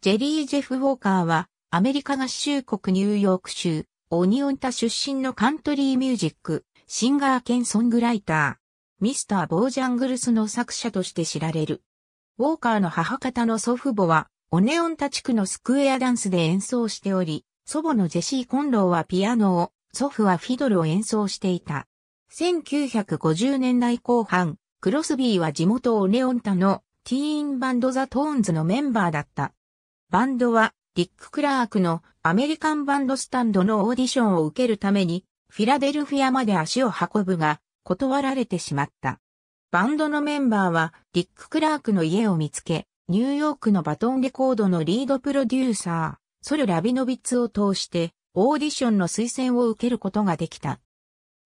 ジェリー・ジェフ・ウォーカーは、アメリカ合衆国ニューヨーク州、オニオンタ出身のカントリーミュージック、シンガー兼ソングライター、ミスター・ボージャングルスの作者として知られる。ウォーカーの母方の祖父母は、オネオンタ地区のスクエアダンスで演奏しており、祖母のジェシー・コンローはピアノを、祖父はフィドルを演奏していた。1950年代後半、クロスビーは地元オネオンタのティーンバンドザ・トーンズのメンバーだった。バンドは、ディック・クラークのアメリカンバンドスタンドのオーディションを受けるために、フィラデルフィアまで足を運ぶが、断られてしまった。バンドのメンバーは、ディック・クラークの家を見つけ、ニューヨークのバトンレコードのリードプロデューサー、ソル・ラビノビッツを通して、オーディションの推薦を受けることができた。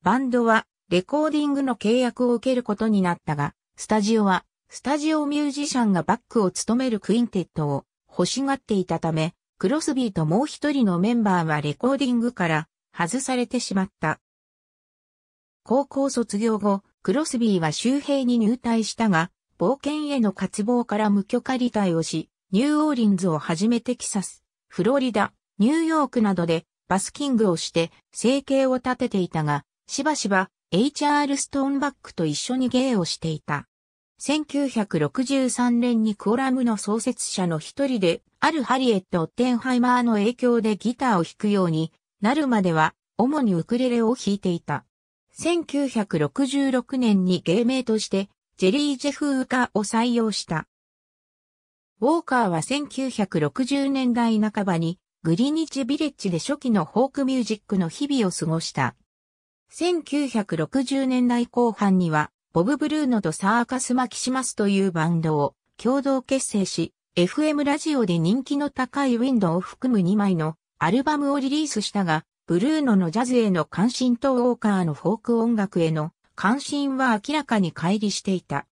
バンドは、レコーディングの契約を受けることになったが、スタジオは、スタジオミュージシャンがバックを務めるクインテットを、欲しがっていたため、クロスビーともう一人のメンバーはレコーディングから外されてしまった。高校卒業後、クロスビーは周平に入隊したが、冒険への渇望から無許可離隊をし、ニューオーリンズをはじめテキサス、フロリダ、ニューヨークなどでバスキングをして生計を立てていたが、しばしば HR ストーンバックと一緒に芸をしていた。1963年にクラムの創設者の一人で、あるハリエット・オッテンハイマーの影響でギターを弾くようになるまでは、主にウクレレを弾いていた。1966年に芸名として、ジェリー・ジェフ・ウーカを採用した。ウォーカーは1960年代半ばに、グリニッジ・ビレッジで初期のフォークミュージックの日々を過ごした。1960年代後半には、ボブ・ブルーノとサーカス・マキシマスというバンドを共同結成し、FM ラジオで人気の高いウィンドウを含む2枚のアルバムをリリースしたが、ブルーノのジャズへの関心とウォーカーのフォーク音楽への関心は明らかに乖離していた。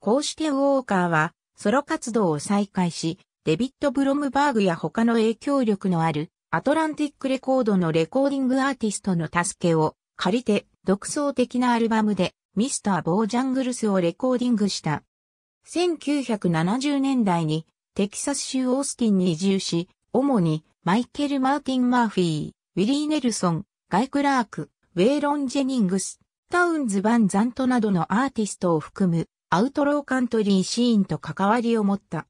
こうしてウォーカーはソロ活動を再開し、デビッド・ブロムバーグや他の影響力のあるアトランティックレコードのレコーディングアーティストの助けを借りて独創的なアルバムでミスター・ボージャングルスをレコーディングした。1970年代にテキサス州オースティンに移住し、主にマイケル・マーティン・マーフィー、ウィリー・ネルソン、ガイ・クラーク、ウェイロン・ジェニングス、タウンズ・バン・ザントなどのアーティストを含むアウトローカントリーシーンと関わりを持った。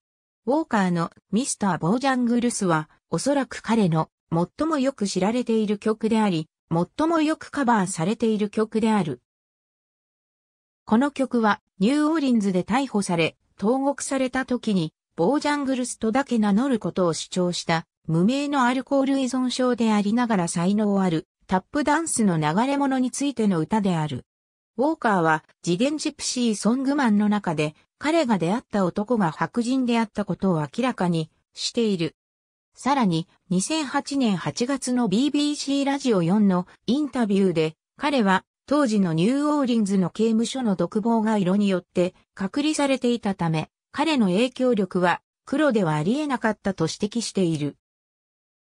ウォーカーのミスター・ボージャングルスはおそらく彼の最もよく知られている曲であり、最もよくカバーされている曲である。この曲はニューオーリンズで逮捕され、投獄された時に、ボージャングルスとだけ名乗ることを主張した無名のアルコール依存症でありながら才能あるタップダンスの流れ物についての歌である。ウォーカーは自伝ジプシーソングマンの中で彼が出会った男が白人であったことを明らかにしている。さらに2008年8月の BBC ラジオ4のインタビューで彼は当時のニューオーリンズの刑務所の独房が色によって隔離されていたため、彼の影響力は黒ではありえなかったと指摘している。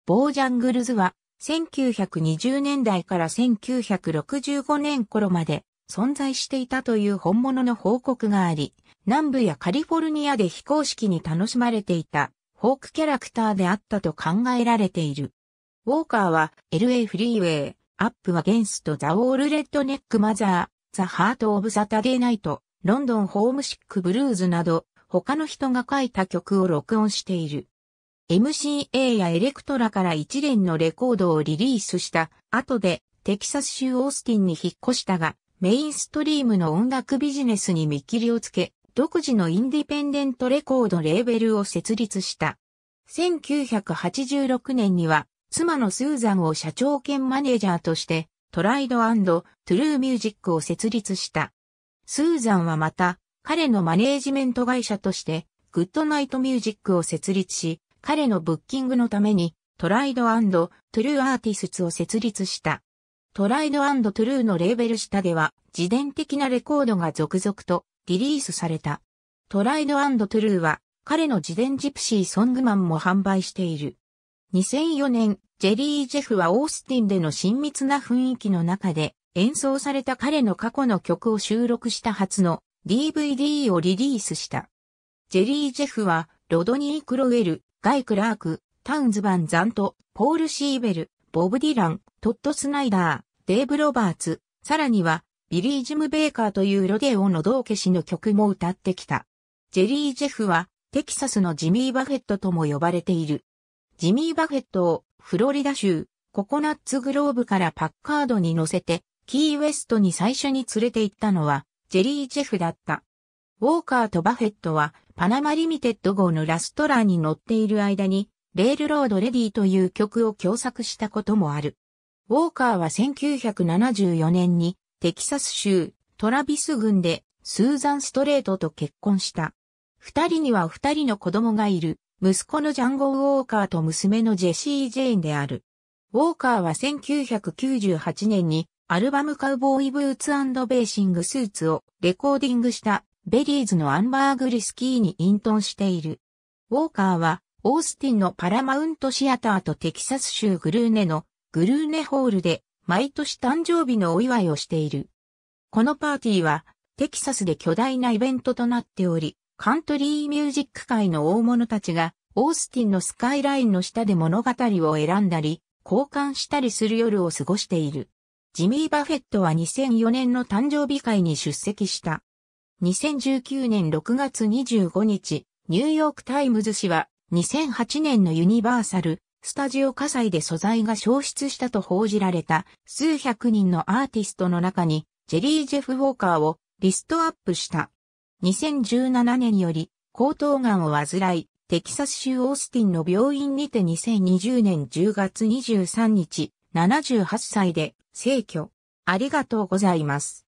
ボージャングルズは1920年代から1965年頃まで存在していたという本物の報告があり、南部やカリフォルニアで非公式に楽しまれていたフォークキャラクターであったと考えられている。ウォーカーは LA フリーウェイ、アップはゲンストザオールレッドネックマザー、ザハートオブサタデーナイト、ロンドンホームシックブルーズなど、他の人が書いた曲を録音している。MCA やエレクトラから一連のレコードをリリースした後でテキサス州オースティンに引っ越したがメインストリームの音楽ビジネスに見切りをつけ独自のインディペンデントレコードレーベルを設立した。1986年には妻のスーザンを社長兼マネージャーとして、トライドトゥルーミュージックを設立した。スーザンはまた、彼のマネージメント会社として、グッドナイトミュージックを設立し、彼のブッキングのために、トライドトゥルーアーティスツを設立した。トライドトゥルーのレーベル下では、自伝的なレコードが続々とリリースされた。トライドトゥルーは、彼の自伝ジプシーソングマンも販売している。2004年、ジェリー・ジェフはオースティンでの親密な雰囲気の中で演奏された彼の過去の曲を収録した初の DVD をリリースした。ジェリー・ジェフはロドニー・クロウェル、ガイ・クラーク、タウンズ・バン・ザント、ポール・シーベル、ボブ・ディラン、トッド・スナイダー、デーブ・ロバーツ、さらにはビリー・ジム・ベーカーというロデオの道化師の曲も歌ってきた。ジェリー・ジェフはテキサスのジミー・バフェットとも呼ばれている。ジミー・バフェットをフロリダ州ココナッツグローブからパッカードに乗せてキーウェストに最初に連れて行ったのはジェリー・ジェフだった。ウォーカーとバフェットはパナマリミテッド号のラストラーに乗っている間にレールロードレディという曲を共作したこともある。ウォーカーは1974年にテキサス州トラビス郡でスーザン・ストレートと結婚した。二人には二人の子供がいる息子のジャンゴ・ウォーカーと娘のジェシー・ジェインである。ウォーカーは1998年にアルバムカウボーイブーツベーシングスーツをレコーディングしたベリーズのアンバーグリスキーに隠遁している。ウォーカーはオースティンのパラマウントシアターとテキサス州グルーネのグルーネホールで毎年誕生日のお祝いをしている。このパーティーはテキサスで巨大なイベントとなっており、カントリーミュージック界の大物たちが、オースティンのスカイラインの下で物語を選んだり、交換したりする夜を過ごしている。ジミー・バフェットは2004年の誕生日会に出席した。2019年6月25日、ニューヨークタイムズ紙は2008年のユニバーサル、スタジオ火災で素材が消失したと報じられた数百人のアーティストの中にジェリー・ジェフ・ウォーカーをリストアップした。2017年より、喉頭がんを患い、テキサス州オースティンの病院にて2020年10月23日、78歳で、逝去。ありがとうございます。